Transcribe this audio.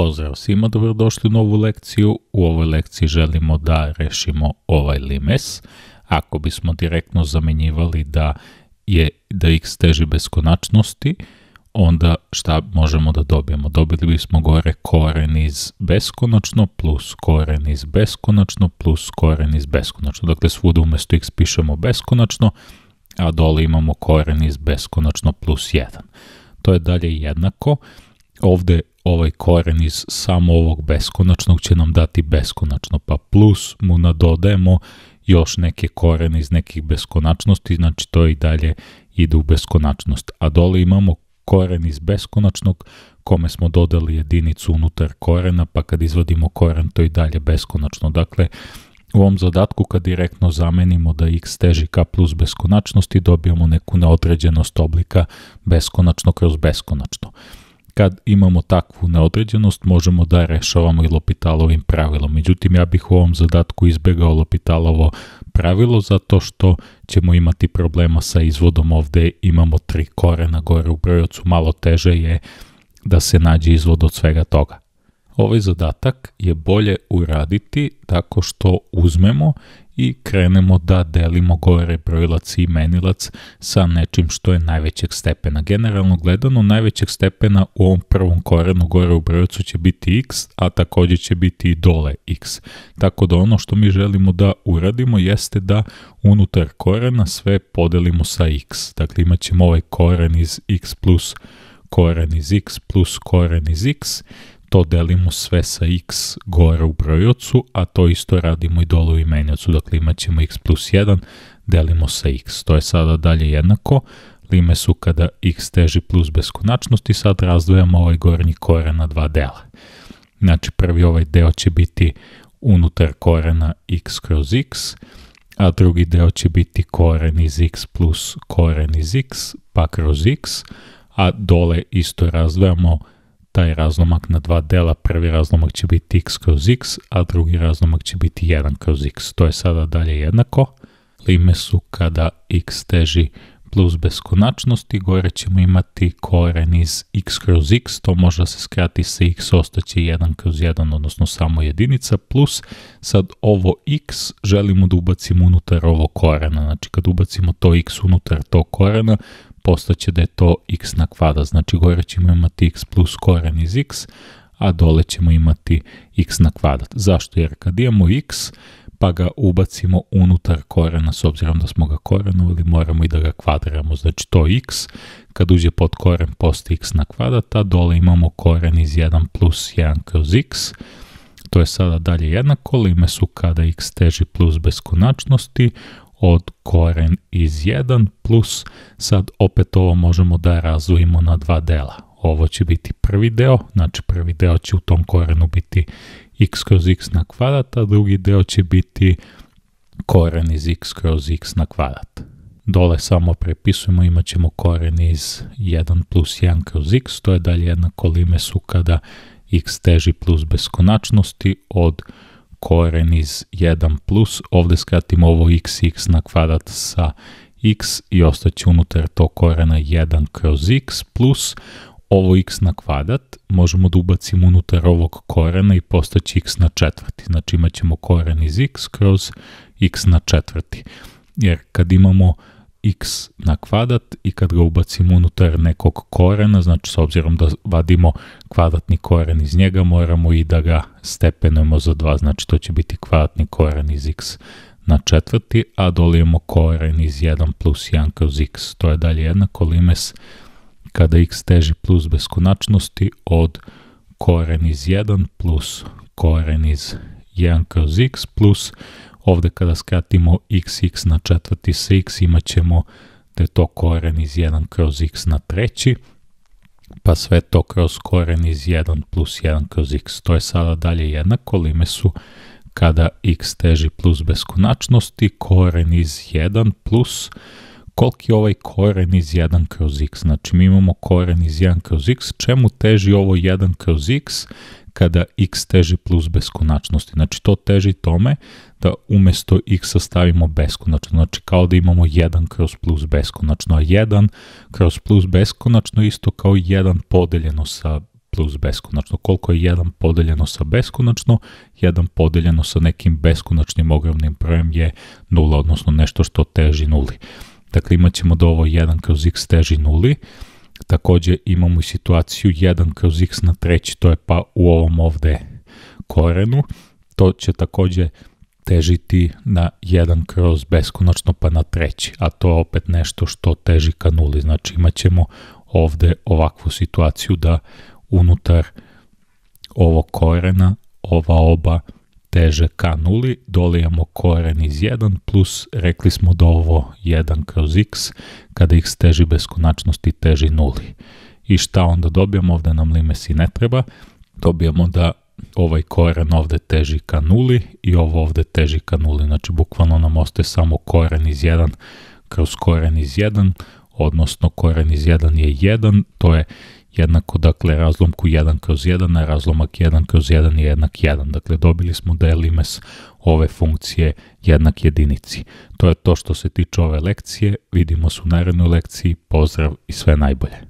Pozdrav svima, dobrodošli u novu lekciju. U ovoj lekciji želimo da rešimo ovaj limes. Ako bismo direktno zamenjivali da je da x teži beskonačnosti, onda šta možemo da dobijemo? Dobili bismo gore koren iz beskonačno plus koren iz beskonačno plus koren iz beskonačno. Dakle, svuda umesto x pišemo beskonačno, a dole imamo koren iz beskonačno plus 1. To je dalje jednako. Ovde ovaj koren iz samo ovog beskonačnog će nam dati beskonačno, pa plus mu nadodajemo još neke korene iz nekih beskonačnosti, znači to i dalje ide u beskonačnost. A dole imamo koren iz beskonačnog kome smo dodali jedinicu unutar korena, pa kad izvadimo koren to i dalje beskonačno. Dakle, u ovom zadatku kad direktno zamenimo da x teži k plus beskonačnosti dobijamo neku neodređenost oblika beskonačno kroz beskonačno kad imamo takvu neodređenost, možemo da rešavamo i Lopitalovim pravilom. Međutim, ja bih u ovom zadatku izbegao Lopitalovo pravilo zato što ćemo imati problema sa izvodom. Ovde imamo tri korena gore u brojocu, malo teže je da se nađe izvod od svega toga. Ovaj zadatak je bolje uraditi tako što uzmemo i krenemo da delimo gore brojilac i menilac sa nečim što je najvećeg stepena. Generalno gledano, najvećeg stepena u ovom prvom korenu gore u brojilcu će biti x, a takođe će biti i dole x. Tako da ono što mi želimo da uradimo jeste da unutar korena sve podelimo sa x. Dakle, imat ćemo ovaj koren iz x plus koren iz x plus koren iz x to delimo sve sa x gore u brojocu, a to isto radimo i dole u imenjacu, dakle imat ćemo x plus 1, delimo sa x. To je sada dalje jednako, lime su kada x teži plus beskonačnosti, sad razdvojamo ovaj gornji koren na dva dela. Znači prvi ovaj deo će biti unutar korena x kroz x, a drugi deo će biti koren iz x plus koren iz x, pa kroz x, a dole isto razdvojamo x taj razlomak na dva dela. Prvi razlomak će biti x kroz x, a drugi razlomak će biti 1 kroz x. To je sada dalje jednako. Lime su kada x teži plus beskonačnosti, gore ćemo imati koren iz x kroz x, to može da se skrati sa x, ostaće 1 kroz 1, odnosno samo jedinica, plus sad ovo x želimo da ubacimo unutar ovo korena, znači kad ubacimo to x unutar tog korena, postaće da je to x na kvadrat, znači gore ćemo imati x plus koren iz x, a dole ćemo imati x na kvadrat. Zašto? Jer kad imamo x, pa ga ubacimo unutar korena s obzirom da smo ga korenovali, moramo i da ga kvadriramo. Znači to x, kad uđe pod koren post x na kvadrat, a dole imamo koren iz 1 plus 1 kroz x, to je sada dalje jednako, lime su kada x teži plus beskonačnosti, od koren iz 1 plus, sad opet ovo možemo da razvojimo na dva dela. Ovo će biti prvi deo, znači prvi deo će u tom korenu biti x kroz x na kvadrat, a drugi deo će biti koren iz x kroz x na kvadrat. Dole samo prepisujemo, imat ćemo koren iz 1 plus 1 kroz x, to je dalje jednako limesu kada x teži plus beskonačnosti od koren iz 1 plus, ovdje skratimo ovo x, x na kvadrat sa x i ostaće unutar to korena 1 kroz x plus, ovo x na kvadrat možemo da ubacimo unutar ovog korena i postaći x na četvrti. Znači imat ćemo koren iz x kroz x na četvrti. Jer kad imamo x na kvadrat i kad ga ubacimo unutar nekog korena, znači s obzirom da vadimo kvadratni koren iz njega, moramo i da ga stepenujemo za 2, znači to će biti kvadratni koren iz x na četvrti, a dolijemo koren iz 1 plus 1 kroz x, to je dalje jednako limes 1 kada x teži plus beskonačnosti od koren iz 1 plus koren iz 1 kroz x plus ovde kada skratimo x na četvrti sa x imat ćemo da je to koren iz 1 kroz x na treći pa sve to kroz koren iz 1 plus 1 kroz x. To je sada dalje jednako, lime su kada x teži plus beskonačnosti, koren iz 1 plus koren koliki je ovaj koren iz 1 kroz x. Znači mi imamo koren iz 1 kroz x, čemu teži ovo 1 kroz x kada x teži plus beskonačnosti. Znači to teži tome da umesto x stavimo beskonačno. Znači kao da imamo 1 kroz plus beskonačno, a 1 kroz plus beskonačno isto kao 1 podeljeno sa plus beskonačno. Koliko je 1 podeljeno sa beskonačno? 1 podeljeno sa nekim beskonačnim ogromnim brojem je 0, odnosno nešto što teži nuli. Dakle, imat ćemo da ovo 1 kroz x teži nuli. Takođe imamo i situaciju 1 kroz x na treći, to je pa u ovom ovde korenu. To će takođe težiti na 1 kroz beskonačno pa na treći, a to je opet nešto što teži ka nuli. Znači imat ćemo ovde ovakvu situaciju da unutar ovog korena ova oba korena teže ka nuli, dolijemo koren iz 1 plus, rekli smo da ovo 1 kroz x, kada x teži beskonačnosti teži nuli. I šta onda dobijemo? Ovde nam limesi ne treba. Dobijemo da ovaj koren ovde teži ka nuli i ovo ovde teži ka nuli. Znači, bukvalno nam ostaje samo koren iz 1 kroz koren iz 1, odnosno koren iz 1 je 1, to je jednako dakle razlomku 1 kroz 1, a razlomak 1 kroz 1 je jednak 1. Dakle, dobili smo da je limes ove funkcije jednak jedinici. To je to što se tiče ove lekcije. Vidimo se u narednoj lekciji. Pozdrav i sve najbolje.